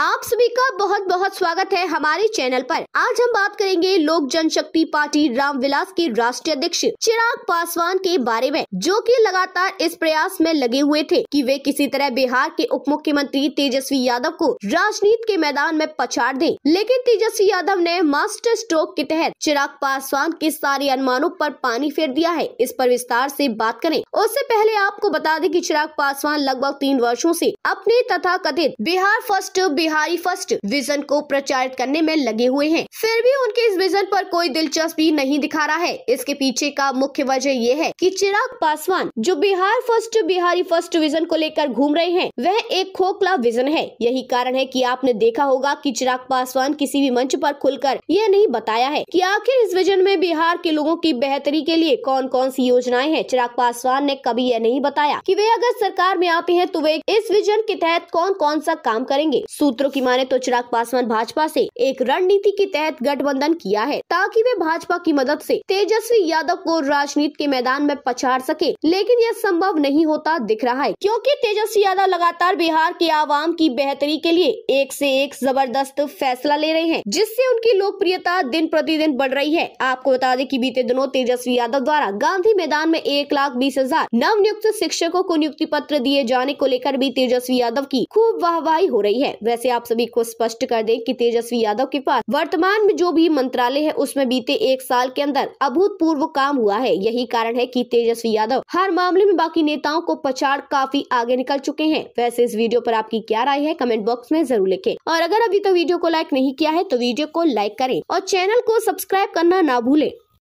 आप सभी का बहुत बहुत स्वागत है हमारे चैनल पर आज हम बात करेंगे लोक जनशक्ति पार्टी रामविलास के राष्ट्रीय अध्यक्ष चिराग पासवान के बारे में जो कि लगातार इस प्रयास में लगे हुए थे कि वे किसी तरह बिहार के उप मुख्यमंत्री तेजस्वी यादव को राजनीति के मैदान में पछाड़ दें लेकिन तेजस्वी यादव ने मास्टर स्ट्रोक के तहत चिराग पासवान के सारे अनुमानों आरोप पानी फेर दिया है इस पर विस्तार ऐसी बात करें उससे पहले आपको बता दें की चिराग पासवान लगभग तीन वर्षो ऐसी अपने तथा कथित Bihar first Bihari first vision को प्रचारित करने में लगे हुए हैं फिर भी उनके इस विजन पर कोई दिलचस्पी नहीं दिखा रहा है इसके पीछे का मुख्य वजह ये है कि चिराग पासवान जो Bihar first Bihari first vision को लेकर घूम रहे हैं वह एक खोखला विजन है यही कारण है की आपने देखा होगा की चिराग पासवान किसी भी मंच आरोप खुलकर यह नहीं बताया है की आखिर इस विजन में बिहार के लोगों की बेहतरी के लिए कौन कौन सी योजनाएं हैं चिराग पासवान ने कभी यह नहीं बताया कि वे अगर सरकार में आते हैं तो वे इस विजन के तहत कौन कौन सा काम करेंगे सूत्रों की माने तो चिराग पासवान भाजपा से एक रणनीति के तहत गठबंधन किया है ताकि वे भाजपा की मदद से तेजस्वी यादव को राजनीति के मैदान में पछाड़ सके लेकिन यह संभव नहीं होता दिख रहा है क्योंकि तेजस्वी यादव लगातार बिहार के आवाम की बेहतरी के लिए एक से एक जबरदस्त फैसला ले रहे हैं जिससे उनकी लोकप्रियता दिन प्रतिदिन बढ़ रही है आपको बता दें की बीते दिनों तेजस्वी यादव द्वारा गांधी मैदान में एक लाख बीस हजार नव नियुक्त शिक्षकों को नियुक्ति पत्र दिए जाने को लेकर भी तेजस्वी यादव की खूब वाहवाही हो रही है वैसे से आप सभी को स्पष्ट कर दें कि तेजस्वी यादव के पास वर्तमान में जो भी मंत्रालय है उसमें बीते एक साल के अंदर अभूतपूर्व काम हुआ है यही कारण है कि तेजस्वी यादव हर मामले में बाकी नेताओं को पछाड़ काफी आगे निकल चुके हैं वैसे इस वीडियो आरोप आपकी क्या राय है कमेंट बॉक्स में जरूर लिखे और अगर अभी तक वीडियो को लाइक नहीं किया है तो वीडियो को लाइक करें और चैनल को सब्सक्राइब करना ना भूले